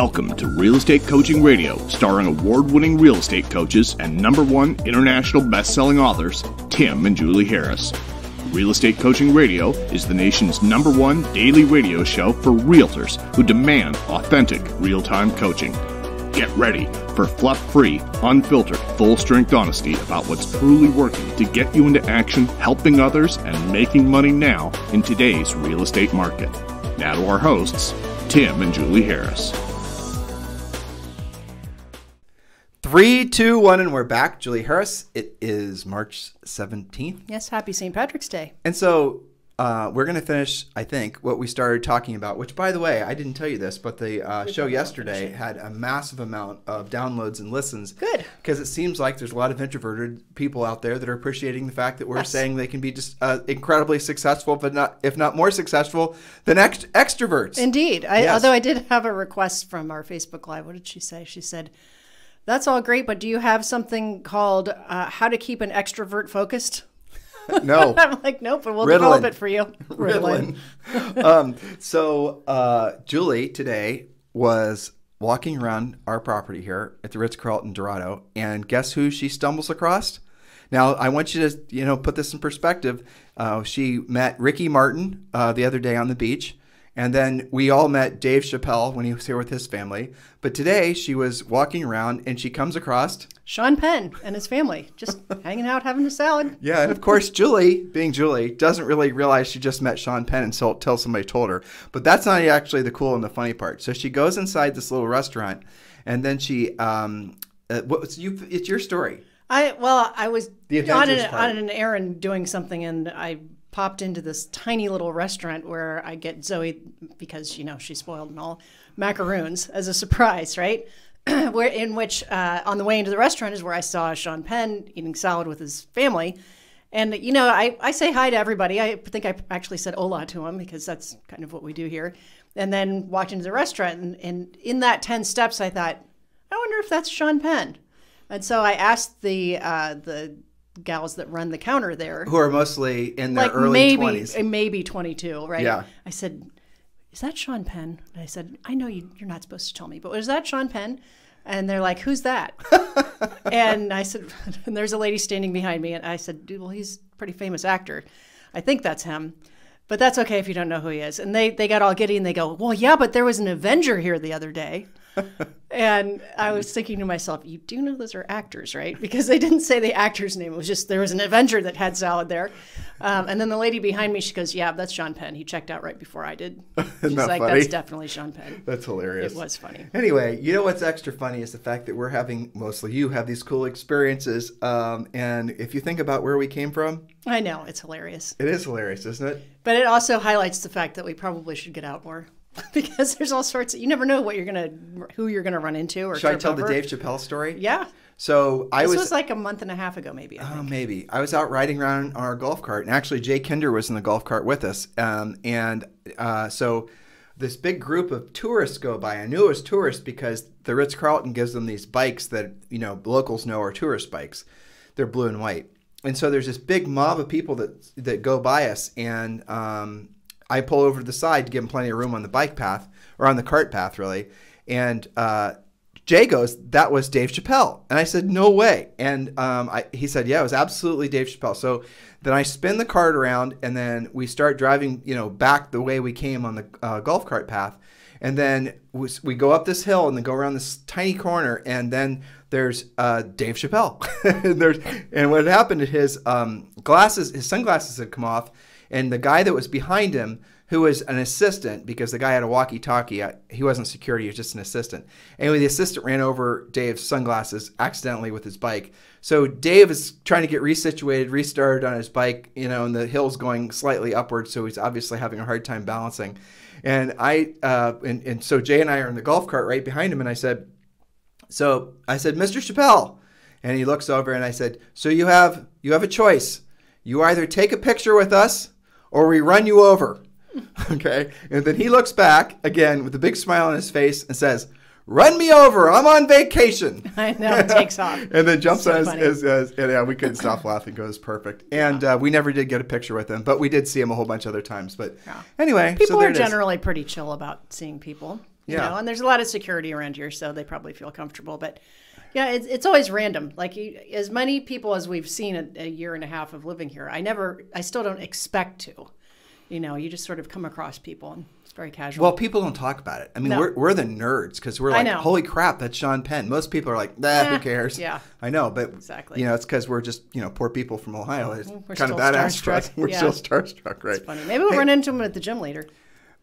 Welcome to Real Estate Coaching Radio, starring award winning real estate coaches and number one international best selling authors, Tim and Julie Harris. Real Estate Coaching Radio is the nation's number one daily radio show for realtors who demand authentic, real time coaching. Get ready for fluff free, unfiltered, full strength honesty about what's truly working to get you into action, helping others, and making money now in today's real estate market. Now to our hosts, Tim and Julie Harris. Three, two, one, and we're back. Julie Harris. It is March 17th. Yes, happy St. Patrick's Day. And so uh, we're going to finish, I think, what we started talking about, which, by the way, I didn't tell you this, but the uh, show yesterday had a massive amount of downloads and listens. Good. Because it seems like there's a lot of introverted people out there that are appreciating the fact that we're yes. saying they can be just uh, incredibly successful, but not, if not more successful, than ext extroverts. Indeed. I, yes. Although I did have a request from our Facebook Live. What did she say? She said, that's all great, but do you have something called uh, How to Keep an Extrovert Focused? no. I'm like, nope, but we'll Ritalin. develop it for you. Ritalin. Ritalin. um, so, uh, Julie today was walking around our property here at the Ritz Carlton Dorado, and guess who she stumbles across? Now, I want you to, you know, put this in perspective. Uh, she met Ricky Martin uh, the other day on the beach, and then we all met Dave Chappelle when he was here with his family. But today she was walking around and she comes across Sean Penn and his family just hanging out, having a salad. Yeah, and of course, Julie, being Julie, doesn't really realize she just met Sean Penn until, until somebody told her. But that's not actually the cool and the funny part. So she goes inside this little restaurant and then she, um, uh, what, you, it's your story. I well, I was on an, on an errand doing something, and I popped into this tiny little restaurant where I get Zoe because you know she's spoiled and all macaroons as a surprise, right? where in which uh, on the way into the restaurant is where I saw Sean Penn eating salad with his family. And you know, I, I say hi to everybody. I think I actually said hola to him because that's kind of what we do here. And then walked into the restaurant, and, and in that ten steps, I thought, I wonder if that's Sean Penn. And so I asked the uh, the gals that run the counter there who are mostly in their like early maybe, 20s eh, maybe 22 right yeah i said is that sean penn and i said i know you, you're not supposed to tell me but is that sean penn and they're like who's that and i said and there's a lady standing behind me and i said dude well he's a pretty famous actor i think that's him but that's okay if you don't know who he is and they they got all giddy and they go well yeah but there was an avenger here the other day and I was thinking to myself, you do know those are actors, right? Because they didn't say the actor's name. It was just there was an Avenger that had salad there. Um, and then the lady behind me, she goes, yeah, that's Sean Penn. He checked out right before I did. She's like, funny? that's definitely Sean Penn. That's hilarious. It was funny. Anyway, you know what's extra funny is the fact that we're having, mostly you, have these cool experiences. Um, and if you think about where we came from, I know, it's hilarious. It is hilarious, isn't it? But it also highlights the fact that we probably should get out more. because there's all sorts. Of, you never know what you're gonna, who you're gonna run into. Or should I tell over. the Dave Chappelle story? Yeah. So I this was, was like a month and a half ago, maybe. Oh, uh, maybe I was out riding around on our golf cart, and actually Jay Kinder was in the golf cart with us, um, and uh, so this big group of tourists go by. I knew it was tourists because the Ritz Carlton gives them these bikes that you know locals know are tourist bikes. They're blue and white, and so there's this big mob of people that that go by us, and um, I pull over to the side to give him plenty of room on the bike path or on the cart path, really. And uh, Jay goes, "That was Dave Chappelle," and I said, "No way." And um, I, he said, "Yeah, it was absolutely Dave Chappelle." So then I spin the cart around, and then we start driving, you know, back the way we came on the uh, golf cart path, and then we, we, go up this hill and then go around this tiny corner, and then there's uh, Dave Chappelle, and there's and what happened is his um, glasses, his sunglasses had come off and the guy that was behind him, who was an assistant, because the guy had a walkie talkie, he wasn't security, he was just an assistant. Anyway, the assistant ran over Dave's sunglasses accidentally with his bike. So Dave is trying to get resituated, restarted on his bike, you know, and the hill's going slightly upward. So he's obviously having a hard time balancing. And I, uh, and, and so Jay and I are in the golf cart right behind him. And I said, so I said, Mr. Chappelle. And he looks over and I said, so you have, you have a choice. You either take a picture with us or we run you over. okay. And then he looks back again with a big smile on his face and says, Run me over. I'm on vacation. I know. It takes off. and then jumps on his, his, and yeah, we couldn't stop laughing. It was perfect. And yeah. uh, we never did get a picture with him, but we did see him a whole bunch of other times. But yeah. anyway, people so are generally is. pretty chill about seeing people. You yeah. know, and there's a lot of security around here, so they probably feel comfortable. But yeah, it's, it's always random. Like as many people as we've seen a, a, year and a half of living here, I never, I still don't expect to. You know, you just sort of come across people and it's very casual. Well, people don't talk about it. I mean, no. we're, we're the nerds because we're like, holy crap, that's Sean Penn. Most people are like, nah, who cares? Yeah. I know, but exactly. you know, it's because we're just, you know, poor people from Ohio. Mm-hmm. It's we're kind of badass for us. We're yeah. still starstruck, right? It's funny. Maybe we'll hey. run into him at the gym later.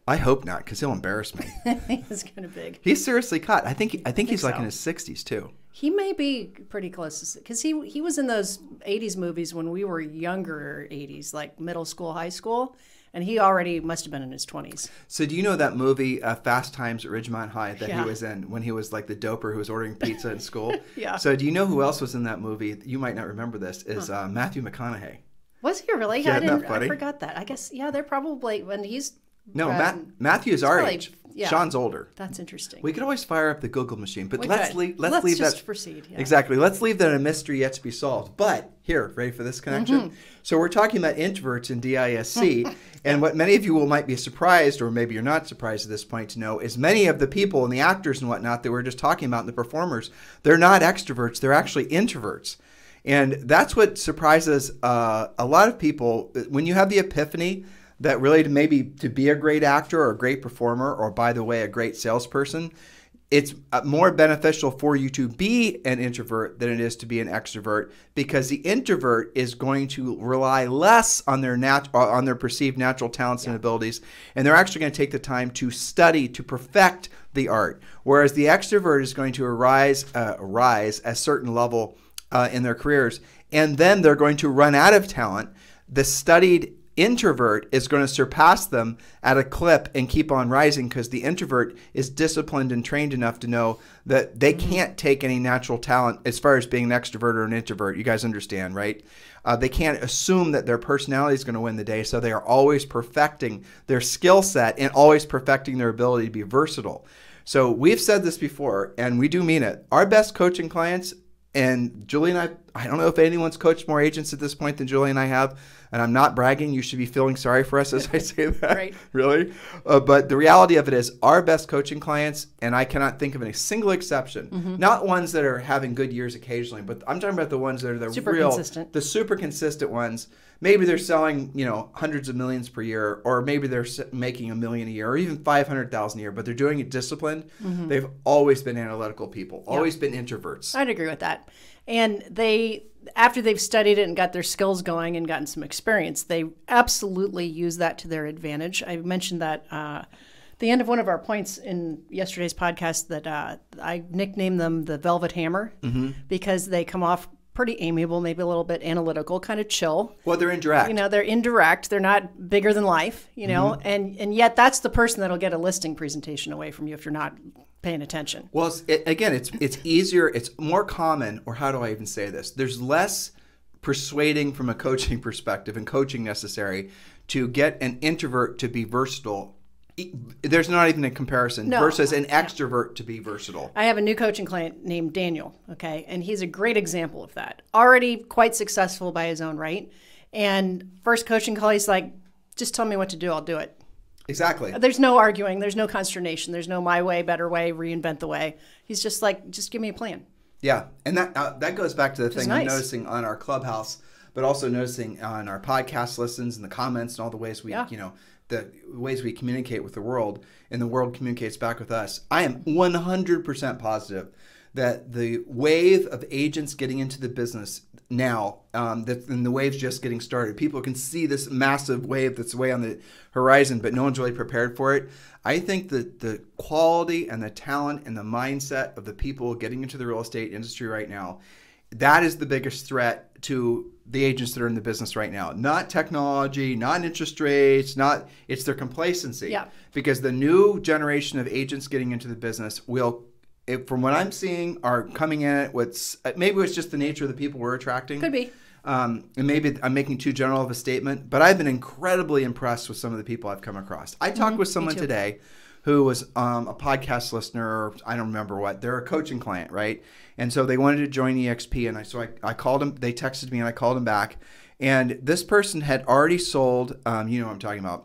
I hope not, because he'll embarrass me. he's kind of big. He's seriously cut. I think I think, I think he's so. like in his sixties too. He may be pretty close because he he was in those '80s movies when we were younger '80s, like middle school, high school, and he already must have been in his 20s. So do you know that movie uh, Fast Times at Ridgemont High that yeah. he was in when he was like the doper who was ordering pizza in school? yeah. So do you know who else was in that movie? You might not remember this. Is huh. uh, Matthew McConaughey. Was he really? Yeah, I, I forgot that. I guess yeah, they're probably when he's no, Matt, Matthew is our age. Yeah. Sean's older. That's interesting. We could always fire up the Google machine, but we let's, let's, let's leave. that. proceed. Yeah. Exactly. Let's leave that a mystery yet to be solved. But here, ready for this connection? Mm-hmm. So we're talking about introverts in DISC, and what many of you will might be surprised, or maybe you're not surprised at this point to know, is many of the people and the actors and whatnot that we we're just talking about, and the performers, they're not extroverts. They're actually introverts. And that's what surprises uh, a lot of people uh, when you have the epiphany that really to maybe to be a great actor or a great performer or by the way a great salesperson it's uh, more beneficial for you to be an introvert than it is to be an extrovert because the introvert is going to rely less on their nat- uh, on their perceived natural talents yeah. and abilities and they're actually going to take the time to study to perfect the art whereas the extrovert is going to arise uh, rise a certain level uh, in their careers and then they're going to run out of talent the studied introvert is going to surpass them at a clip and keep on rising because the introvert is disciplined and trained enough to know that they mm-hmm. can't take any natural talent as far as being an extrovert or an introvert. You guys understand, right? Uh, they can't assume that their personality is going to win the day, so they are always perfecting their skill set and always perfecting their ability to be versatile. So we've said this before, and we do mean it. Our best coaching clients, and Julie and I I don't know if anyone's coached more agents at this point than Julie and I have. And I'm not bragging. You should be feeling sorry for us as I say that. right. Really. Uh, but the reality of it is, our best coaching clients, and I cannot think of a single exception, mm-hmm. not ones that are having good years occasionally, but I'm talking about the ones that are the super real, consistent. the super consistent ones. Maybe they're selling, you know, hundreds of millions per year, or maybe they're making a million a year, or even 500,000 a year, but they're doing it disciplined. Mm-hmm. They've always been analytical people, always been introverts. I'd agree with that. And they, after they've studied it and got their skills going and gotten some experience, they absolutely use that to their advantage. I mentioned that uh, the end of one of our points in yesterday's podcast that uh, I nicknamed them the Velvet Hammer mm-hmm. because they come off pretty amiable, maybe a little bit analytical, kind of chill. Well, they're indirect. You know, they're indirect. They're not bigger than life. You know, mm-hmm. and and yet that's the person that'll get a listing presentation away from you if you're not paying attention. Well, it's, it, again, it's it's easier, it's more common, or how do I even say this? There's less persuading from a coaching perspective and coaching necessary to get an introvert to be versatile. There's not even a comparison no, versus an extrovert to be versatile. I have a new coaching client named Daniel, okay, and he's a great example of that. Already quite successful by his own right. And first coaching call, he's like, just tell me what to do, I'll do it. Exactly. There's no arguing. There's no consternation. There's no my way, better way, reinvent the way. He's just like, just give me a plan. Yeah, and that uh, that goes back to the thing nice. I'm noticing on our clubhouse, but also noticing on our podcast listens and the comments and all the ways we, yeah. you know, the ways we communicate with the world and the world communicates back with us. I am 100% positive that the wave of agents getting into the business now. Um, that and the wave's just getting started. People can see this massive wave that's way on the horizon, but no one's really prepared for it. I think that the quality and the talent and the mindset of the people getting into the real estate industry right now, that is the biggest threat to the agents that are in the business right now. Not technology, not interest rates, not it's their complacency. Yeah. Because the new generation of agents getting into the business will it, from what I'm seeing, are coming in at what's uh, maybe it's just the nature of the people we're attracting. Could be. Um, and maybe I'm making too general of a statement, but I've been incredibly impressed with some of the people I've come across. I talked mm -hmm. with someone today who was um, a podcast listener, or I don't remember what. They're a coaching client, right? And so they wanted to join EXP, and I so I, I called them. They texted me, and I called them back. And this person had already sold. Um, you know, what I'm talking about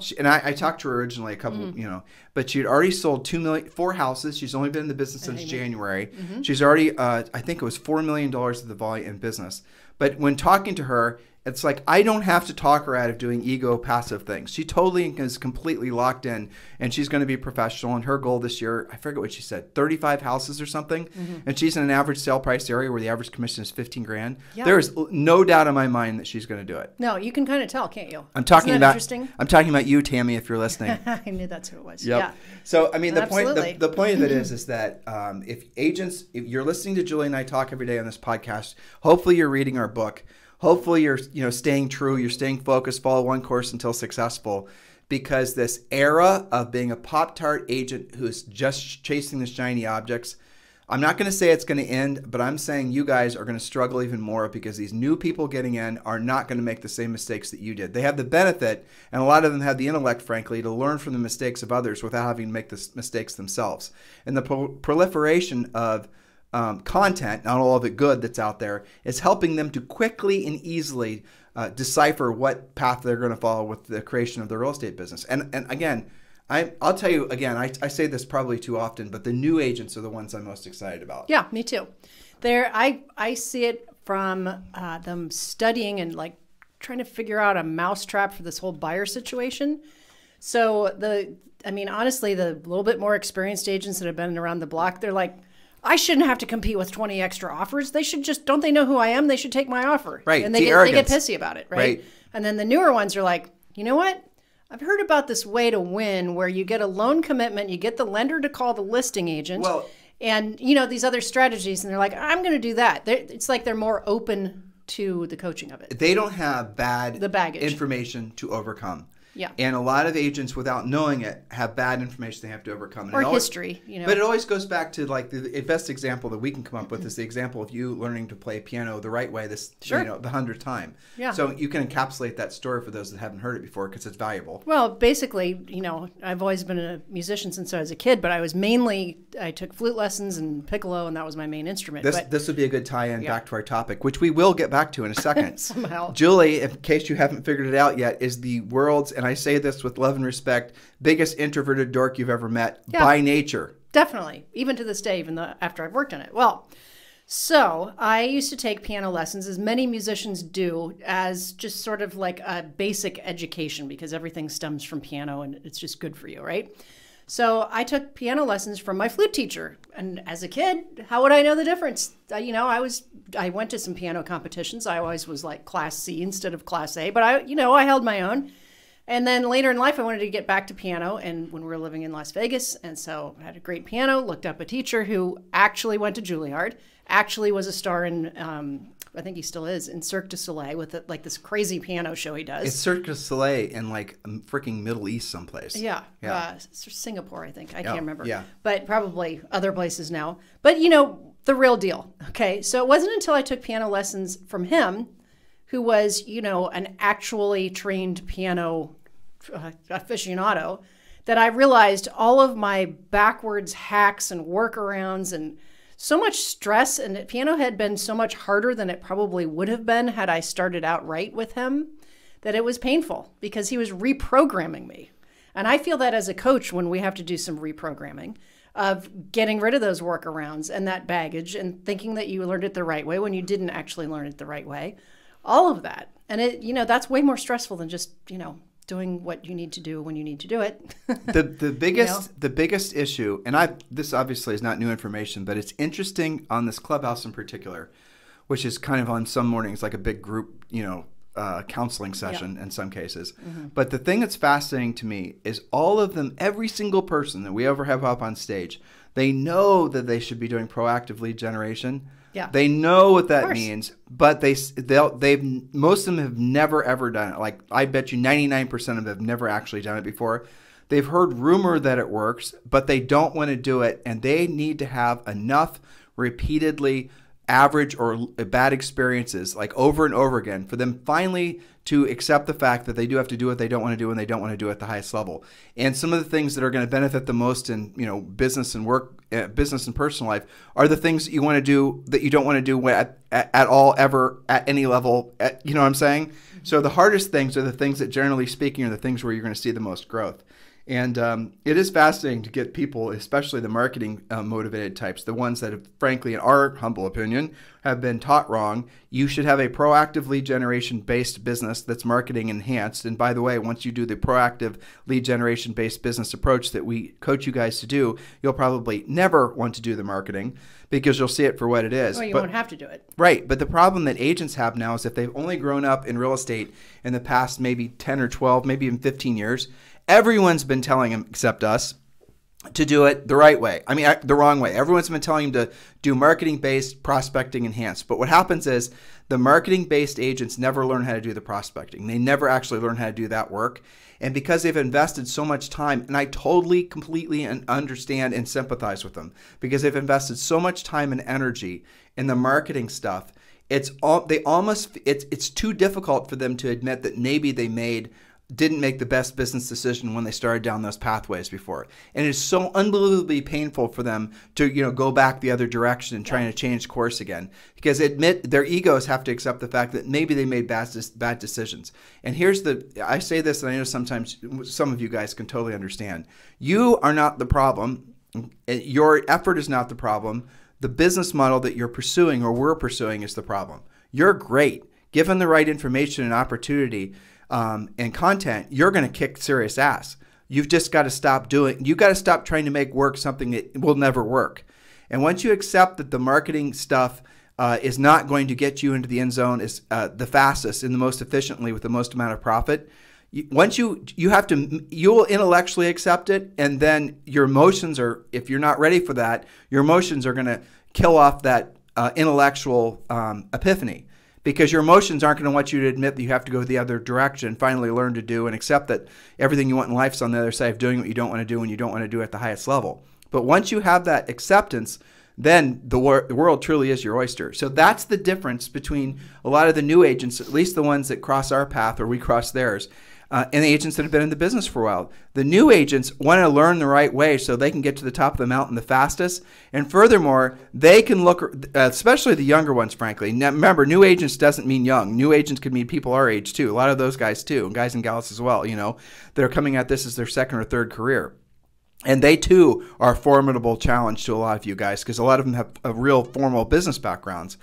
she, and I, I, talked to her originally a couple, mm-hmm. you know, but she'd already sold two million, four houses. She's only been in the business since January. Mm-hmm. She's already, uh, I think it was four million dollars of the volume in business. But when talking to her, it's like I don't have to talk her out of doing ego passive things. She totally is completely locked in, and she's going to be professional. And her goal this year, I forget what she said, thirty-five houses or something. Mm-hmm. And she's in an average sale price area where the average commission is fifteen grand. Yeah. There is no doubt in my mind that she's going to do it. No, you can kind of tell, can't you? I'm talking about interesting. I'm talking about you, Tammy, if you're listening. I knew that's who it was. Yep. Yeah. So I mean, the point the, the, point of it is is that um, if agents, if you're listening to Julie and I talk every day on this podcast, hopefully you're reading our book hopefully you're you know staying true, you're staying focused, follow one course until successful. Because this era of being a Pop Tart agent who's just chasing the shiny objects, I'm not going to say it's going to end, but I'm saying you guys are going to struggle even more because these new people getting in are not going to make the same mistakes that you did. They have the benefit, and a lot of them have the intellect, frankly, to learn from the mistakes of others without having to make the mistakes themselves. And the proliferation of um, content, not all of it good that's out there, is helping them to quickly and easily uh, decipher what path they're going to follow with the creation of their real estate business. And and again, I, will tell you again, I, I say this probably too often, but the new agents are the ones I'm most excited about. Yeah, me too. There, I I see it from uh, them studying and like trying to figure out a mousetrap for this whole buyer situation. So the, I mean, honestly, the little bit more experienced agents that have been around the block, they're like I shouldn't have to compete with 20 extra offers. They should just, don't they know who I am? They should take my offer. Right. And they, the get, they get pissy about it. Right? right. And then the newer ones are like, you know what? I've heard about this way to win where you get a loan commitment, you get the lender to call the listing agent. Well, and you know these other strategies and they're like i'm going to do that they're, it's like they're more open to the coaching of it they don't have bad the baggage information to overcome yeah. And a lot of agents, without knowing it, have bad information they have to overcome. And or always, history, you know. But it always goes back to like the best example that we can come up with is the example of you learning to play piano the right way this sure. you know the hundredth time. Yeah. So you can encapsulate that story for those that haven't heard it before because it's valuable. Well, basically, you know, I've always been a musician since I was a kid, but I was mainly I took flute lessons and piccolo, and that was my main instrument. This but, this would be a good tie-in yeah. back to our topic, which we will get back to in a second. Somehow, Julie, in case you haven't figured it out yet, is the world's and I say this with love and respect, biggest introverted dork you've ever met yeah, by nature. Definitely, even to this day, even though after I've worked on it. Well, so I used to take piano lessons, as many musicians do, as just sort of like a basic education because everything stems from piano and it's just good for you, right? So I took piano lessons from my flute teacher, and as a kid, how would I know the difference? You know, I was I went to some piano competitions. I always was like class C instead of class A, but I, you know, I held my own. And then later in life, I wanted to get back to piano. And when we were living in Las Vegas, and so I had a great piano, looked up a teacher who actually went to Juilliard, actually was a star in, um, I think he still is, in Cirque du Soleil with the, like this crazy piano show he does. It's Cirque du Soleil in like freaking Middle East someplace. Yeah. Yeah. Uh, Singapore, I think. I yeah. can't remember. Yeah. But probably other places now. But you know, the real deal. Okay. So it wasn't until I took piano lessons from him who was, you know, an actually trained piano uh, aficionado that I realized all of my backwards hacks and workarounds and so much stress and piano had been so much harder than it probably would have been had I started out right with him that it was painful because he was reprogramming me. And I feel that as a coach when we have to do some reprogramming of getting rid of those workarounds and that baggage and thinking that you learned it the right way when you didn't actually learn it the right way. All of that. And it, you know, that's way more stressful than just, you know, doing what you need to do when you need to do it. the the biggest you know? the biggest issue, and I this obviously is not new information, but it's interesting on this clubhouse in particular, which is kind of on some mornings like a big group, you know, uh, counseling session yeah. in some cases. Mm -hmm. But the thing that's fascinating to me is all of them, every single person that we ever have up on stage, they know that they should be doing proactive lead generation, yeah. They know what that means, but they they they've most of them have never ever done it. Like I bet you 99% of them have never actually done it before. They've heard rumor that it works, but they don't want to do it and they need to have enough repeatedly average or uh, bad experiences like over and over again for them finally to accept the fact that they do have to do what they don't want to do and they don't want to do it at the highest level and some of the things that are going to benefit the most in you know business and work uh, business and personal life are the things that you want to do that you don't want to do at, at, at all ever at any level at, you know what i'm saying so the hardest things are the things that generally speaking are the things where you're going to see the most growth and um, it is fascinating to get people, especially the marketing uh, motivated types, the ones that have, frankly, in our humble opinion, have been taught wrong. You should have a proactive lead generation based business that's marketing enhanced. And by the way, once you do the proactive lead generation based business approach that we coach you guys to do, you'll probably never want to do the marketing because you'll see it for what it is. Well, you but, won't have to do it. Right. But the problem that agents have now is if they've only grown up in real estate in the past maybe 10 or 12, maybe even 15 years, Everyone's been telling him, except us, to do it the right way. I mean, uh, the wrong way. Everyone's been telling him to do marketing based, prospecting enhanced. But what happens is the marketing based agents never learn how to do the prospecting. They never actually learn how to do that work. And because they've invested so much time, and I totally, completely understand and sympathize with them because they've invested so much time and energy in the marketing stuff. It's all they almost it's it's too difficult for them to admit that maybe they made didn't make the best business decision when they started down those pathways before. And it's so unbelievably painful for them to, you know, go back the other direction and trying yeah. to change course again because admit their egos have to accept the fact that maybe they made bad bad decisions. And here's the I say this and I know sometimes some of you guys can totally understand. You are not the problem. Your effort is not the problem. The business model that you're pursuing or we're pursuing is the problem. You're great. Given the right information and opportunity, um, and content, you're going to kick serious ass. You've just got to stop doing, you've got to stop trying to make work something that will never work. And once you accept that the marketing stuff uh, is not going to get you into the end zone is uh, the fastest and the most efficiently with the most amount of profit, you, once you you have to you'll intellectually accept it, and then your emotions are if you're not ready for that, your emotions are going to kill off that uh, intellectual um, epiphany because your emotions aren't going to want you to admit that you have to go the other direction. Finally, learn to do and accept that everything you want in life is on the other side of doing what you don't want to do and you don't want to do at the highest level. But once you have that acceptance, then the, wor the world truly is your oyster. So that's the difference between a lot of the new agents, at least the ones that cross our path or we cross theirs, uh, and the agents that have been in the business for a while. The new agents want to learn the right way so they can get to the top of the mountain the fastest. And furthermore, they can look, uh, especially the younger ones, frankly. Now, remember, new agents doesn't mean young. New agents could mean people our age too. A lot of those guys too, and guys and gals as well. You know, that are coming at this as their second or third career. And they too are a formidable challenge to a lot of you guys because a lot of them have a real formal business backgrounds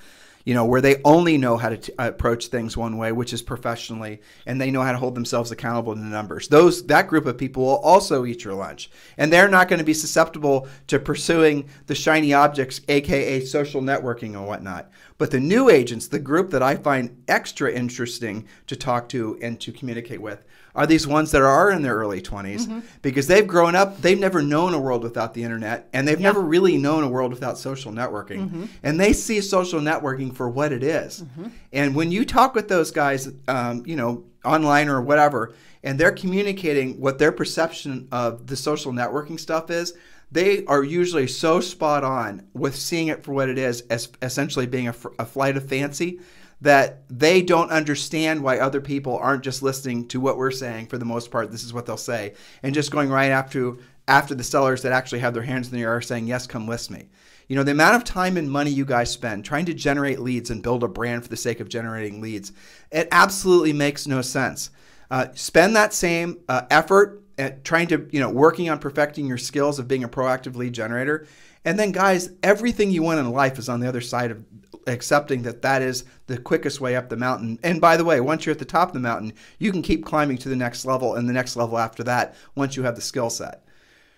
you know, where they only know how to approach things one way, which is professionally, and they know how to hold themselves accountable to numbers. Those that group of people will also eat your lunch, and they're not going to be susceptible to pursuing the shiny objects, aka social networking and whatnot. But the new agents, the group that I find extra interesting to talk to and to communicate with, are these ones that are in their early 20s mm-hmm. because they've grown up, they've never known a world without the internet, and they've yeah. never really known a world without social networking. Mm-hmm. And they see social networking for what it is. Mm-hmm. And when you talk with those guys, um, you know, online or whatever, and they're communicating what their perception of the social networking stuff is, they are usually so spot on with seeing it for what it is as essentially being a flight of fancy that they don't understand why other people aren't just listening to what we're saying for the most part. This is what they'll say, and just going right after after the sellers that actually have their hands in the air saying, "Yes, come list me." You know, the amount of time and money you guys spend trying to generate leads and build a brand for the sake of generating leads, it absolutely makes no sense. Uh, spend that same uh, effort at trying to, you know, working on perfecting your skills of being a proactive lead generator. And then, guys, everything you want in life is on the other side of, accepting that that is the quickest way up the mountain. And by the way, once you're at the top of the mountain, you can keep climbing to the next level and the next level after that once you have the skill set.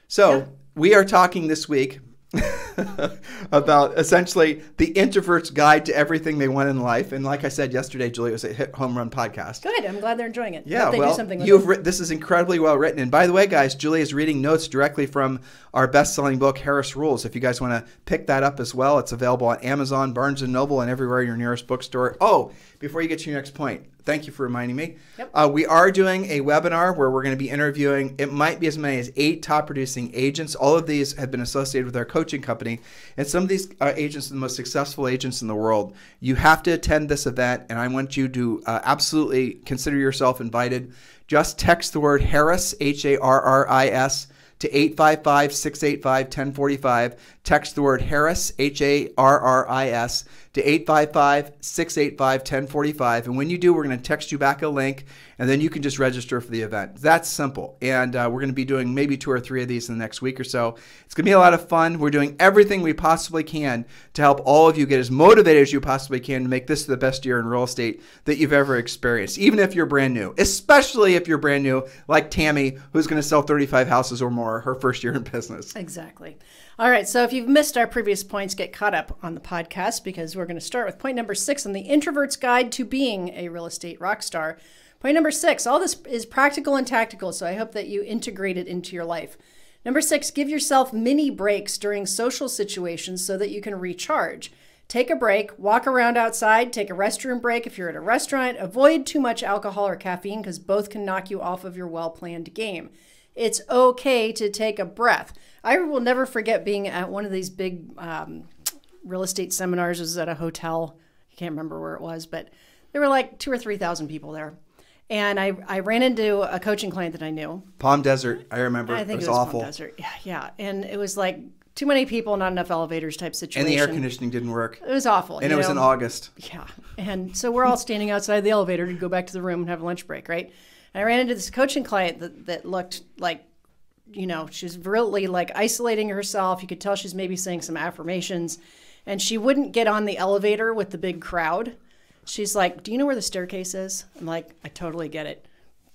So, yeah. we are talking this week about essentially the introvert's guide to everything they want in life. And like I said yesterday, Julie, it was a hit home run podcast. Good. I'm glad they're enjoying it. Yeah. well, you've this is incredibly well written. And by the way, guys, Julie is reading notes directly from our best-selling book, Harris Rules. If you guys want to pick that up as well, it's available on Amazon, Barnes and Noble, and everywhere your nearest bookstore. Oh, before you get to your next point. Thank you for reminding me. Yep. Uh, we are doing a webinar where we're going to be interviewing, it might be as many as eight top producing agents. All of these have been associated with our coaching company. And some of these uh, agents are the most successful agents in the world. You have to attend this event, and I want you to uh, absolutely consider yourself invited. Just text the word Harris, H A R R I S, to 855 685 1045 Text the word Harris, H A R R I S, to 855 685 1045. And when you do, we're going to text you back a link, and then you can just register for the event. That's simple. And uh, we're going to be doing maybe two or three of these in the next week or so. It's going to be a lot of fun. We're doing everything we possibly can to help all of you get as motivated as you possibly can to make this the best year in real estate that you've ever experienced, even if you're brand new, especially if you're brand new, like Tammy, who's going to sell 35 houses or more her first year in business. Exactly. All right, so if you've missed our previous points, get caught up on the podcast because we're going to start with point number six on the introvert's guide to being a real estate rock star. Point number six all this is practical and tactical, so I hope that you integrate it into your life. Number six, give yourself mini breaks during social situations so that you can recharge. Take a break, walk around outside, take a restroom break if you're at a restaurant, avoid too much alcohol or caffeine because both can knock you off of your well planned game it's okay to take a breath. I will never forget being at one of these big um, real estate seminars. It was at a hotel. I can't remember where it was, but there were like two or three thousand people there. And I, I ran into a coaching client that I knew. Palm Desert, I remember. I think it was, it was awful. Palm Desert. Yeah, yeah. And it was like too many people, not enough elevators type situation. And the air conditioning didn't work. It was awful. And it know? was in August. Yeah. And so we're all standing outside the elevator to go back to the room and have a lunch break, right? And I ran into this coaching client that, that looked like, you know, she was really like isolating herself. You could tell she's maybe saying some affirmations. And she wouldn't get on the elevator with the big crowd. She's like, Do you know where the staircase is? I'm like, I totally get it.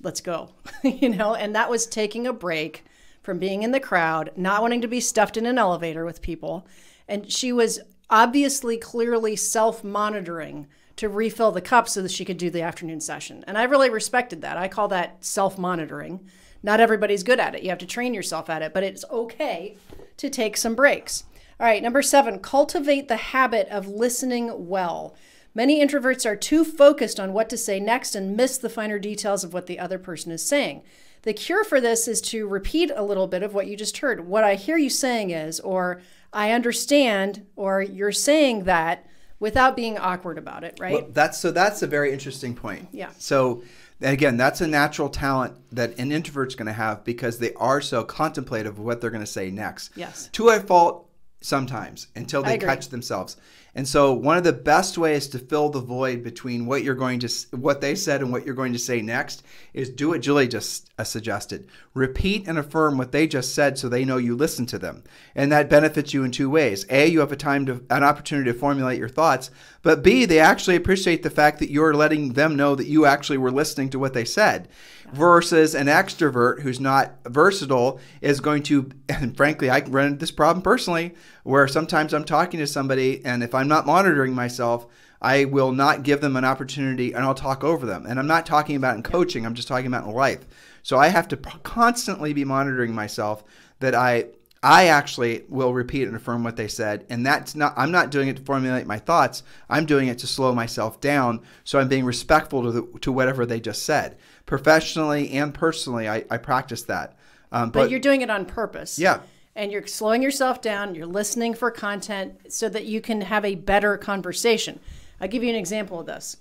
Let's go. you know, and that was taking a break from being in the crowd, not wanting to be stuffed in an elevator with people. And she was obviously, clearly self monitoring to refill the cup so that she could do the afternoon session. And I really respected that. I call that self monitoring. Not everybody's good at it. You have to train yourself at it, but it's okay to take some breaks. All right, number seven, cultivate the habit of listening well. Many introverts are too focused on what to say next and miss the finer details of what the other person is saying. The cure for this is to repeat a little bit of what you just heard. What I hear you saying is, or I understand, or you're saying that without being awkward about it, right? Well, that's so that's a very interesting point. Yeah. So again, that's a natural talent that an introvert's going to have because they are so contemplative of what they're going to say next. Yes. To a fault, sometimes until they catch themselves. And so one of the best ways to fill the void between what you're going to what they said and what you're going to say next is do what Julie just uh, suggested. Repeat and affirm what they just said so they know you listened to them. And that benefits you in two ways. A, you have a time to an opportunity to formulate your thoughts, but B, they actually appreciate the fact that you're letting them know that you actually were listening to what they said versus an extrovert who's not versatile is going to and frankly i run into this problem personally where sometimes i'm talking to somebody and if i'm not monitoring myself i will not give them an opportunity and i'll talk over them and i'm not talking about in coaching i'm just talking about in life so i have to constantly be monitoring myself that i I actually will repeat and affirm what they said. And that's not, I'm not doing it to formulate my thoughts. I'm doing it to slow myself down. So I'm being respectful to, the, to whatever they just said professionally and personally, I, I practice that. Um, but, but you're doing it on purpose. Yeah. And you're slowing yourself down, you're listening for content so that you can have a better conversation. I'll give you an example of this.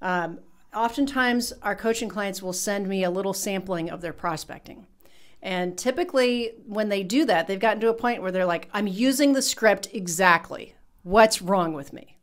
Um, oftentimes, our coaching clients will send me a little sampling of their prospecting. And typically, when they do that, they've gotten to a point where they're like, I'm using the script exactly. What's wrong with me?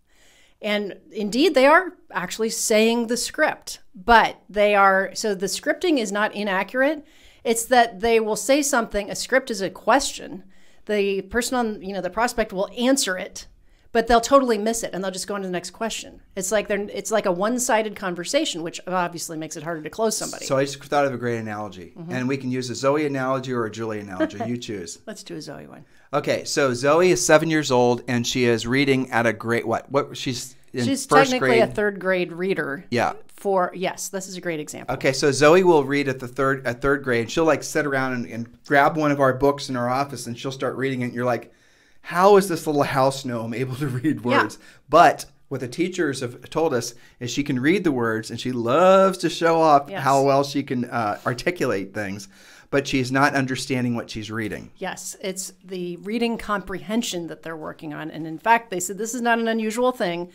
And indeed, they are actually saying the script, but they are, so the scripting is not inaccurate. It's that they will say something, a script is a question. The person on, you know, the prospect will answer it, but they'll totally miss it and they'll just go on to the next question. It's like they're, it's like a one sided conversation, which obviously makes it harder to close somebody. So I just thought of a great analogy, mm -hmm. and we can use a Zoe analogy or a Julie analogy. You choose. Let's do a Zoe one. Okay, so Zoe is seven years old and she is reading at a great what? What she's she's technically grade. a third grade reader. Yeah. For yes, this is a great example. Okay, so Zoe will read at the third at third grade. She'll like sit around and, and grab one of our books in our office and she'll start reading it. And you're like, how is this little house gnome able to read words? Yeah. But what the teachers have told us is she can read the words and she loves to show off yes. how well she can uh, articulate things but she's not understanding what she's reading. Yes, it's the reading comprehension that they're working on. And in fact, they said this is not an unusual thing.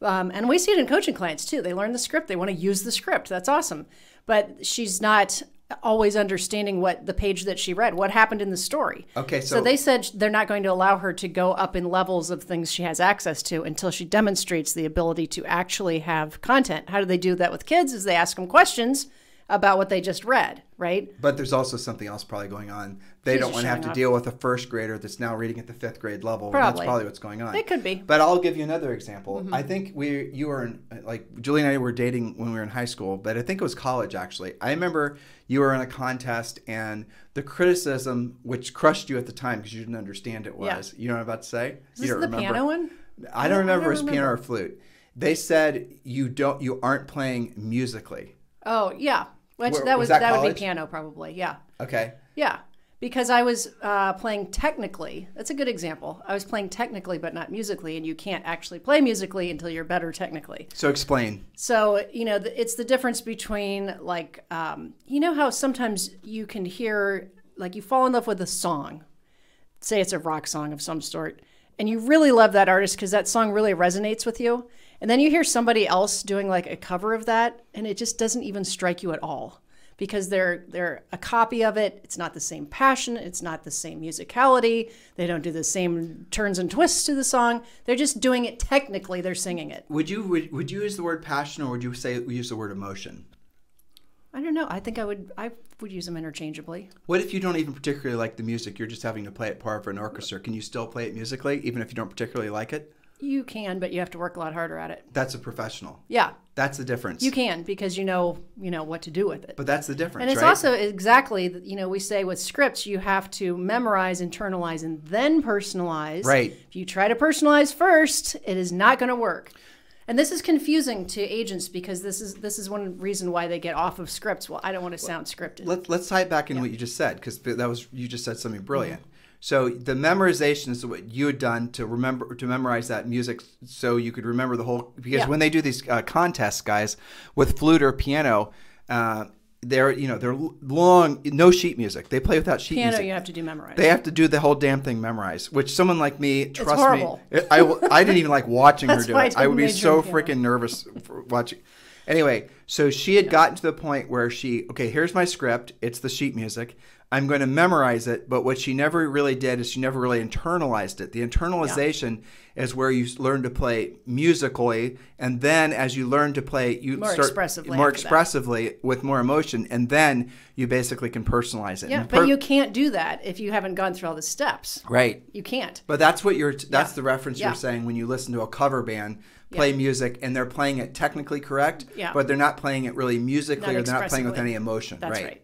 Um, and we see it in coaching clients too. They learn the script, they want to use the script. That's awesome. But she's not always understanding what the page that she read, what happened in the story. Okay, so, so, they said they're not going to allow her to go up in levels of things she has access to until she demonstrates the ability to actually have content. How do they do that with kids? Is they ask them questions about what they just read, right? But there's also something else probably going on. They don't want to have to deal with a first grader that's now reading at the fifth grade level. Probably. That's probably what's going on. It could be. But I'll give you another example. Mm -hmm. I think we you were in, like Julie and I were dating when we were in high school, but I think it was college actually. I remember you were in a contest and the criticism which crushed you at the time because you didn't understand it was. Yeah. You know what I'm about to say? Is you don't the remember. piano one? I don't remember it was remember. piano or flute. They said you don't you aren't playing musically. Oh yeah, which Where, that was, was that, that would be piano probably. Yeah. Okay. Yeah. Because I was uh, playing technically. That's a good example. I was playing technically, but not musically, and you can't actually play musically until you're better technically. So explain. So you know, it's the difference between like um, you know how sometimes you can hear like you fall in love with a song, say it's a rock song of some sort, and you really love that artist because that song really resonates with you. And then you hear somebody else doing like a cover of that, and it just doesn't even strike you at all because they're they're a copy of it. It's not the same passion. It's not the same musicality. They don't do the same turns and twists to the song. They're just doing it technically. They're singing it. Would you would, would you use the word passion or would you say use the word emotion? I don't know. I think I would I would use them interchangeably. What if you don't even particularly like the music? You're just having to play it part for an orchestra. Can you still play it musically even if you don't particularly like it? You can, but you have to work a lot harder at it. That's a professional. Yeah. That's the difference. You can because you know you know what to do with it. But that's the difference. And it's right? also exactly you know we say with scripts you have to memorize, internalize, and then personalize. Right. If you try to personalize first, it is not going to work. And this is confusing to agents because this is this is one reason why they get off of scripts. Well, I don't want to sound scripted. Let, us tie it back into yeah. what you just said because that was you just said something brilliant. Mm -hmm. So the memorization is what you had done to remember to memorize that music, so you could remember the whole. Because yeah. when they do these uh, contests, guys, with flute or piano, uh, they're you know they're long no sheet music. They play without sheet piano, music. you have to do memorize. They have to do the whole damn thing memorize. Which someone like me, trust me, I, I didn't even like watching her do it. I, I would be so freaking nervous watching. Anyway, so she had yeah. gotten to the point where she okay, here's my script. It's the sheet music, I'm going to memorize it. But what she never really did is she never really internalized it. The internalization yeah. is where you learn to play musically, and then as you learn to play, you more start expressively more expressively that. with more emotion, and then you basically can personalize it. Yeah, per but you can't do that if you haven't gone through all the steps. Right. You can't. But that's what you're. That's yeah. the reference yeah. you're saying when you listen to a cover band play yeah. music and they're playing it technically correct, yeah. but they're not playing it really musically not or they're not playing with any emotion. That's right. right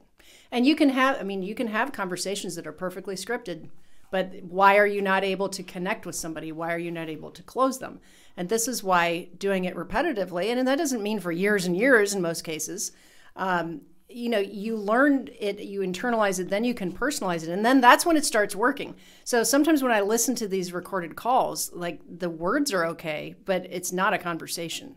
and you can have i mean you can have conversations that are perfectly scripted but why are you not able to connect with somebody why are you not able to close them and this is why doing it repetitively and, and that doesn't mean for years and years in most cases um, you know you learn it you internalize it then you can personalize it and then that's when it starts working so sometimes when i listen to these recorded calls like the words are okay but it's not a conversation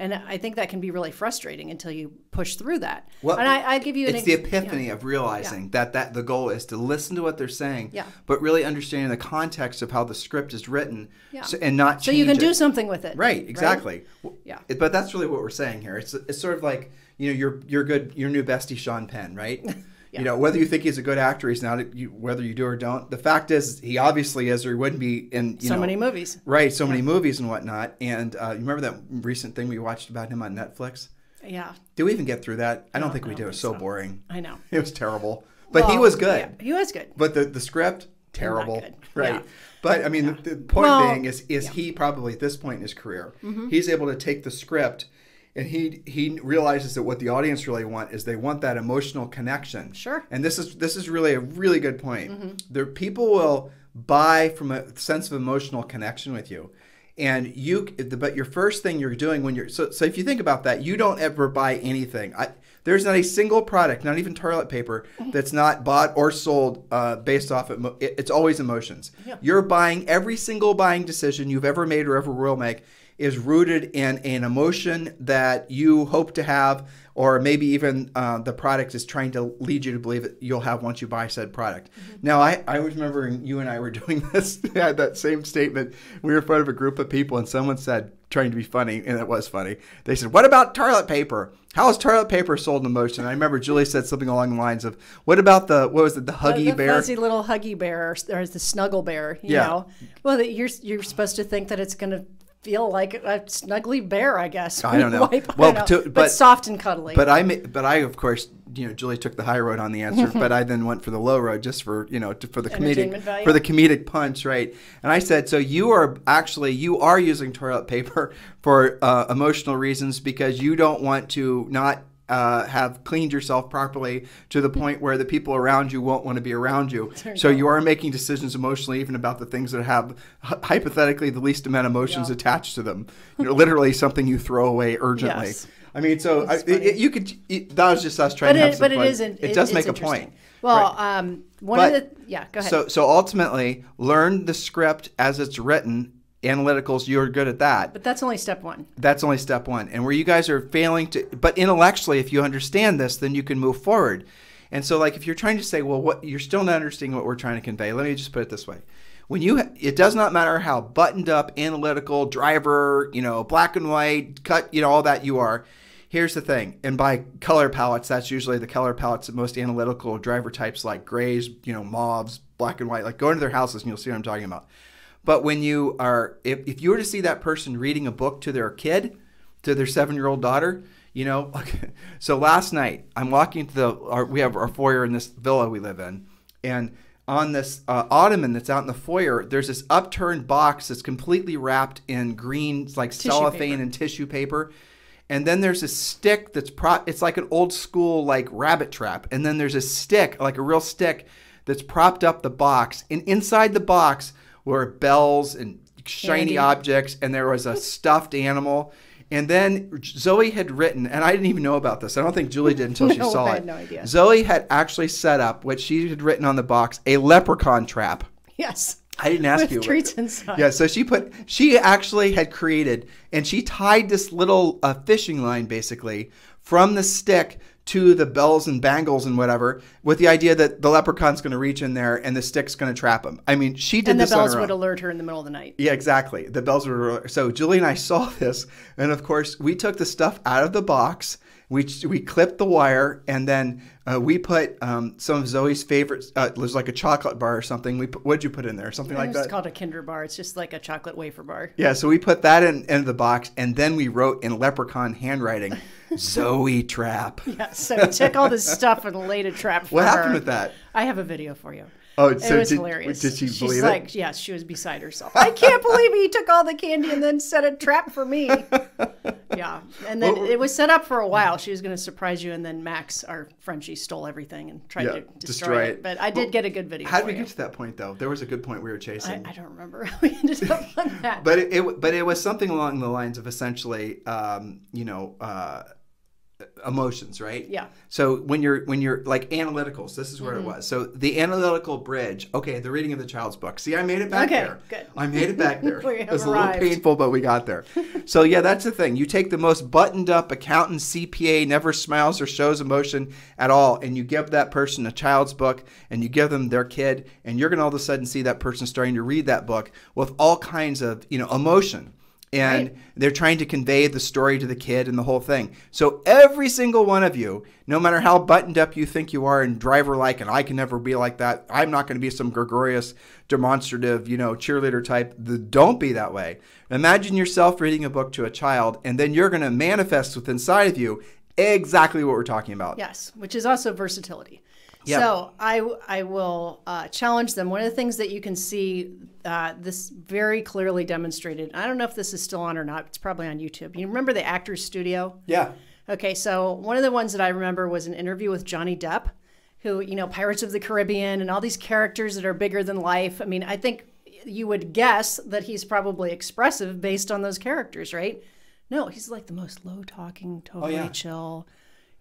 and I think that can be really frustrating until you push through that. Well, and I, I give you it's ex- the epiphany yeah. of realizing yeah. that that the goal is to listen to what they're saying, yeah. but really understanding the context of how the script is written, yeah. so, and not so you can it. do something with it. Right, exactly. Right? Yeah, it, but that's really what we're saying here. It's it's sort of like you know your your good your new bestie Sean Penn, right? Yeah. You know, whether you think he's a good actor, he's not. You, whether you do or don't, the fact is he obviously is, or he wouldn't be in so know, many movies. Right, so yeah. many movies and whatnot. And uh, you remember that recent thing we watched about him on Netflix? Yeah. Did we even get through that? I don't, don't think we did. It was so, so, boring. I know. It was terrible. But well, he was good. Yeah, he was good. But the, the script, terrible. Right. Yeah. But I mean, yeah. the, the, point well, being is, is he probably at this point in his career, mm-hmm. he's able to take the script – and he he realizes that what the audience really want is they want that emotional connection. Sure. And this is this is really a really good point. Mm -hmm. There people will buy from a sense of emotional connection with you. And you but your first thing you're doing when you're so so if you think about that, you don't ever buy anything. I, there's not a single product, not even toilet paper, mm-hmm. that's not bought or sold uh, based off of it's always emotions. Yeah. You're buying every single buying decision you've ever made or ever will make is rooted in an emotion that you hope to have, or maybe even uh, the product is trying to lead you to believe that you'll have once you buy said product. Mm-hmm. Now, I, I was remembering you and I were doing this, had that same statement. We were in front of a group of people, and someone said, trying to be funny, and it was funny. They said, What about toilet paper? How is toilet paper sold in emotion? I remember Julie said something along the lines of, What about the, what was it, the huggy the, the bear? fuzzy little huggy bear or, or the snuggle bear, you yeah. know? Well, you're, you're supposed to think that it's going to feel like a snuggly bear, I guess. I don't know. Wipe, well, don't know. To, but, but, soft and cuddly. But I, but I, of course, you know, Julie took the high road on the answer, but I then went for the low road just for you know to, for the comedic value. for the comedic punch, right? And I said, so you are actually you are using toilet paper for uh, emotional reasons because you don't want to not uh, have cleaned yourself properly to the point where the people around you won't want to be around you. so you are making decisions emotionally, even about the things that have hypothetically the least amount of emotions yeah. attached to them. You know, literally something you throw away urgently. Yes. I mean, so I, it, you could. It, that was just us trying but to have it, some But fun. it isn't. It, does make a point. Well, right. um, one but, of the yeah. Go ahead. So so ultimately, learn the script as it's written analyticals you're good at that but that's only step one that's only step one and where you guys are failing to but intellectually if you understand this then you can move forward and so like if you're trying to say well what you're still not understanding what we're trying to convey let me just put it this way when you it does not matter how buttoned up analytical driver you know black and white cut you know all that you are here's the thing and by color palettes that's usually the color palettes that most analytical driver types like grays you know mauves black and white like go into their houses and you'll see what i'm talking about but when you are, if, if you were to see that person reading a book to their kid, to their seven year old daughter, you know, okay. so last night I'm walking to the, our, we have our foyer in this villa we live in. And on this uh, ottoman that's out in the foyer, there's this upturned box that's completely wrapped in green, like tissue cellophane paper. and tissue paper. And then there's a stick that's pro, it's like an old school, like rabbit trap. And then there's a stick, like a real stick that's propped up the box. And inside the box, were bells and shiny objects, and there was a stuffed animal. And then Zoe had written, and I didn't even know about this. I don't think Julie did until no, she saw I had it. No idea. Zoe had actually set up what she had written on the box a leprechaun trap. Yes. I didn't ask With you. Treats inside. Yeah, so she put she actually had created and she tied this little uh, fishing line basically from the stick to the bells and bangles and whatever with the idea that the leprechaun's going to reach in there and the stick's going to trap him. I mean, she did and the bells would alert her in the middle of the night. Yeah, exactly. The bells would alert. So Julie and I saw this, and of course we took the stuff out of the box we we clipped the wire and then uh, we put um, some of Zoe's favorites. Uh, it was like a chocolate bar or something. We put, what'd you put in there? Something yeah, like that. It's called a Kinder bar. It's just like a chocolate wafer bar. Yeah. So we put that in the box and then we wrote in leprechaun handwriting, Zoe trap. Yeah. So we took all this stuff and laid a trap. what her. happened with that? I have a video for you. Oh, it so was did, hilarious. Did she She's believe like, it? Yes, she was beside herself. I can't believe he took all the candy and then set a trap for me. yeah, and then well, it was set up for a while. She was going to surprise you, and then Max, our Frenchie, stole everything and tried yeah, to destroy, destroy it. it. But I did well, get a good video. How did we you. get to that point though? There was a good point we were chasing. I, I don't remember how we ended up on that. but it, it, but it was something along the lines of essentially, um, you know. Uh, emotions right yeah so when you're when you're like analyticals this is where mm-hmm. it was so the analytical bridge okay the reading of the child's book see i made it back okay, there good. i made it back there it was arrived. a little painful but we got there so yeah that's the thing you take the most buttoned up accountant cpa never smiles or shows emotion at all and you give that person a child's book and you give them their kid and you're going to all of a sudden see that person starting to read that book with all kinds of you know emotion and right. they're trying to convey the story to the kid and the whole thing. So every single one of you, no matter how buttoned up you think you are and driver like, and I can never be like that. I'm not going to be some gregarious, demonstrative, you know, cheerleader type. The, don't be that way. Imagine yourself reading a book to a child, and then you're going to manifest within inside of you exactly what we're talking about. Yes, which is also versatility. Yep. So I I will uh, challenge them. One of the things that you can see uh, this very clearly demonstrated. I don't know if this is still on or not. It's probably on YouTube. You remember the Actors Studio? Yeah. Okay, so one of the ones that I remember was an interview with Johnny Depp, who you know Pirates of the Caribbean and all these characters that are bigger than life. I mean, I think you would guess that he's probably expressive based on those characters, right? No, he's like the most low talking, totally oh, yeah. chill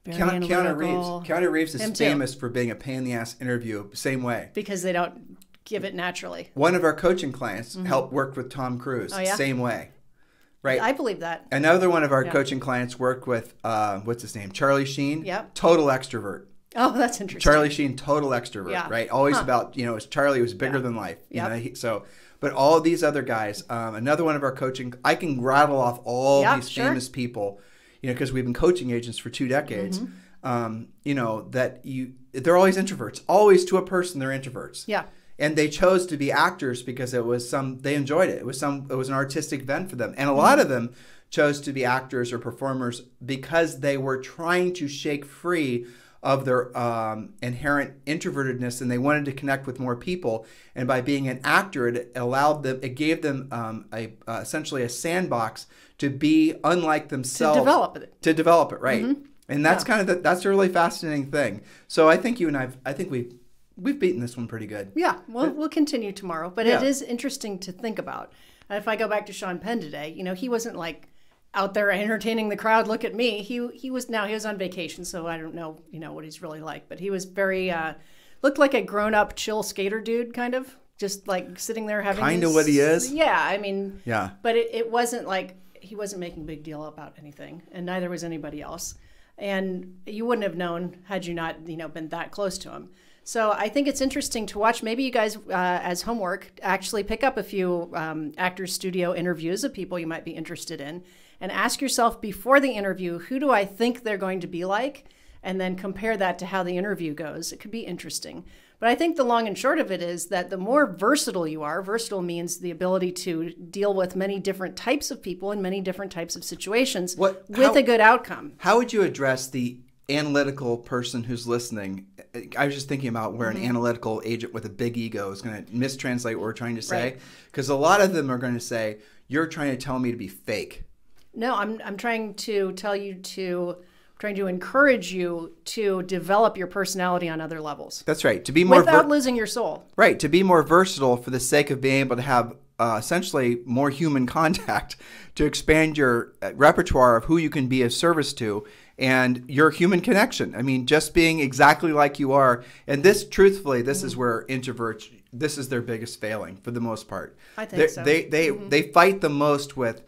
very Keanu, Keanu Reeves. Keanu Reeves is famous for being a pain in the ass interview, same way. Because they don't give it naturally. One of our coaching clients mm-hmm. helped work with Tom Cruise, oh, yeah? same way. Right. I believe that. Another one of our yeah. coaching clients worked with uh, what's his name, Charlie Sheen. Yep. Total extrovert. Oh, that's interesting. Charlie Sheen, total extrovert. Yeah. Right. Always huh. about you know, Charlie was bigger than life. Yeah. You know, he, so but all these other guys um, another one of our coaching i can rattle off all yep, these sure. famous people you know, because we've been coaching agents for two decades. Mm-hmm. Um, you know that you they're always introverts. Always to a person, they're introverts. Yeah. And they chose to be actors because it was some they enjoyed it. It was some it was an artistic event for them, and a mm-hmm. lot of them chose to be actors or performers because they were trying to shake free of their um, inherent introvertedness and they wanted to connect with more people and by being an actor it allowed them it gave them um, a uh, essentially a sandbox to be unlike themselves. To develop it. To develop it, right. Mm -hmm. And that's yeah. kind of the, that's a really fascinating thing. So I think you and I've I think we've we've beaten this one pretty good. Yeah, we'll we'll continue tomorrow, but yeah. it is interesting to think about. And if I go back to Sean Penn today, you know, he wasn't like out there entertaining the crowd. Look at me. He he was now he was on vacation, so I don't know you know what he's really like, but he was very uh, looked like a grown up chill skater dude kind of just like sitting there having kind of what he is. Yeah, I mean, yeah, but it, it wasn't like he wasn't making a big deal about anything, and neither was anybody else. And you wouldn't have known had you not, you know, been that close to him. So I think it's interesting to watch. Maybe you guys, uh, as homework, actually pick up a few um, actors studio interviews of people you might be interested in, and ask yourself before the interview, who do I think they're going to be like, and then compare that to how the interview goes. It could be interesting. But I think the long and short of it is that the more versatile you are, versatile means the ability to deal with many different types of people in many different types of situations what, with how, a good outcome. How would you address the analytical person who's listening? I was just thinking about where mm -hmm. an mm-hmm. analytical agent with a big ego is going to mistranslate what we're trying to say, because right. a lot of them are going to say, "You're trying to tell me to be fake." No, I'm I'm trying to tell you to trying to encourage you to develop your personality on other levels. That's right. To be more without losing your soul. Right. To be more versatile for the sake of being able to have uh, essentially more human contact, to expand your uh, repertoire of who you can be of service to and your human connection. I mean, just being exactly like you are. And this, truthfully, this mm -hmm. is mm-hmm. where introverts. This is their biggest failing for the most part. I think they, so. They they mm -hmm. they fight the most with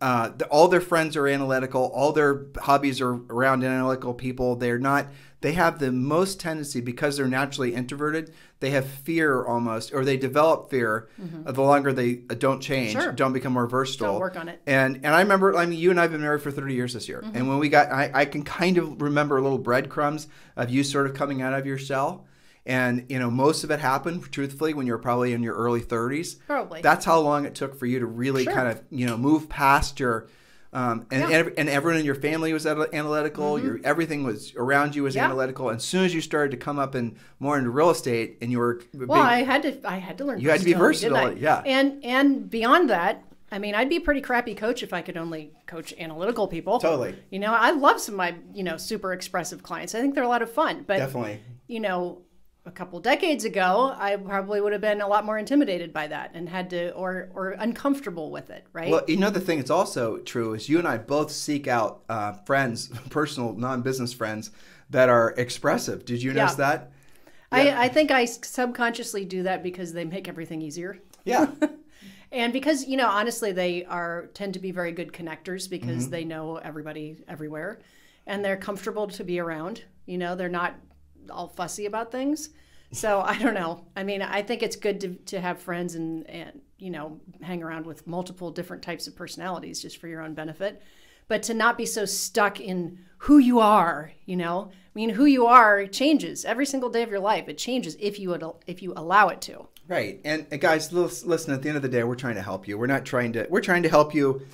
uh, the, all their friends are analytical. All their hobbies are around analytical people. They're not. They have the most tendency because they're naturally introverted. They have fear almost, or they develop fear. Mm -hmm. The longer they uh, don't change, sure. don't become more versatile. Don't work on it. And and I remember, I mean, you and I've been married for thirty years this year, mm -hmm. and mm-hmm. when we got, I, I can kind of remember little breadcrumbs of you sort of coming out of your shell. And you know, most of it happened truthfully when you're probably in your early 30s. Probably. That's how long it took for you to really sure. kind of you know move past your. Um, and, yeah. and everyone in your family was analytical. Mm-hmm. Your everything was around you was yeah. analytical. And as soon as you started to come up and more into real estate, and you were well, I had to I had to learn. You had to be versatile, yeah. And and beyond that, I mean, I'd be a pretty crappy coach if I could only coach analytical people. Totally. You know, I love some of my, you know, super expressive clients. I think they're a lot of fun. But definitely. You know, a couple decades ago, I probably would have been a lot more intimidated by that and had to or or uncomfortable with it, right? Well, you know the thing that's also true is you and I both seek out uh, friends, personal non-business friends that are expressive. Did you notice yeah. that? Yeah. I, I think I subconsciously do that because they make everything easier. Yeah. and because you know honestly they are tend to be very good connectors because mm -hmm. they know everybody everywhere and they're comfortable to be around you know they're not all fussy about things. So I don't know. I mean, I think it's good to, to have friends and, and, you know, hang around with multiple different types of personalities just for your own benefit. But to not be so stuck in who you are, you know, I mean, who you are changes every single day of your life. It changes if you would, if you allow it to. Right. And guys, listen, at the end of the day, we're trying to help you. We're not trying to, we're trying to help you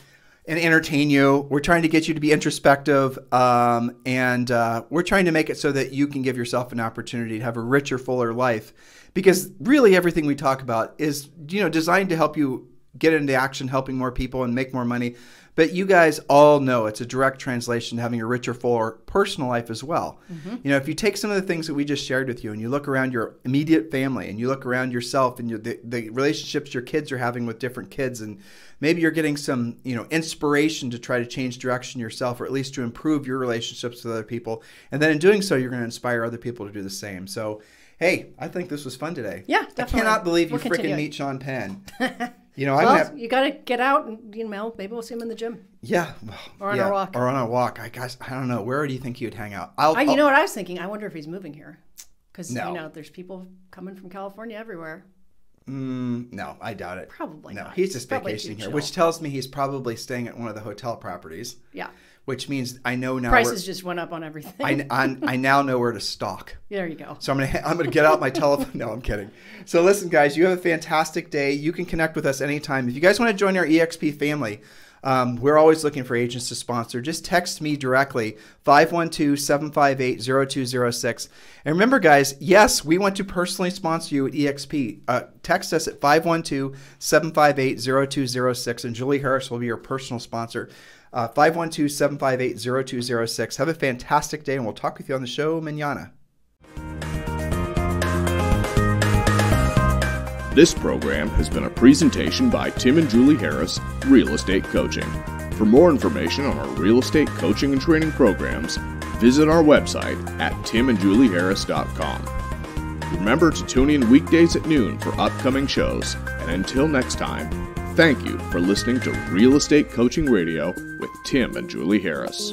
and entertain you. We're trying to get you to be introspective, um, and uh, we're trying to make it so that you can give yourself an opportunity to have a richer, fuller life. Because really, everything we talk about is you know designed to help you get into action helping more people and make more money. But you guys all know it's a direct translation to having a richer, fuller personal life as well. Mm -hmm. You know, if you take some of the things that we just shared with you and you look around your immediate family and you look around yourself and the, the relationships your kids are having with different kids, and maybe you're getting some, you know, inspiration to try to change direction yourself or at least to improve your relationships with other people. And then in doing so, you're going to inspire other people to do the same. So, hey, I think this was fun today. Yeah, definitely. I cannot believe you we'll freaking meet Sean Penn. You know, well, I have, you got to get out and you know maybe we'll see him in the gym. Yeah, or on yeah. a walk, or on a walk. I guess I don't know. Where do you think he would hang out? I'll, I, you I'll, know what I was thinking. I wonder if he's moving here because no. you know there's people coming from California everywhere. Mm, no, I doubt it. Probably no. Not. He's just vacationing here, chill. which tells me he's probably staying at one of the hotel properties. Yeah which means I know now prices just went up on everything. I, I, now know where to stock. There you go. So I'm gonna I'm gonna get out my telephone. No, I'm kidding. So listen, guys, you have a fantastic day. You can connect with us anytime. If you guys want to join our EXP family. Um, we're always looking for agents to sponsor. Just text me directly, 512 758 0206. And remember, guys, yes, we want to personally sponsor you at EXP. Uh, text us at 512 758 0206, and Julie Harris will be your personal sponsor. Uh, 512 758 0206. Have a fantastic day, and we'll talk with you on the show manana. This program has been a presentation by Tim and Julie Harris, Real Estate Coaching. For more information on our real estate coaching and training programs, visit our website at timandjulieharris.com. Remember to tune in weekdays at noon for upcoming shows, and until next time, Thank you for listening to Real Estate Coaching Radio with Tim and Julie Harris.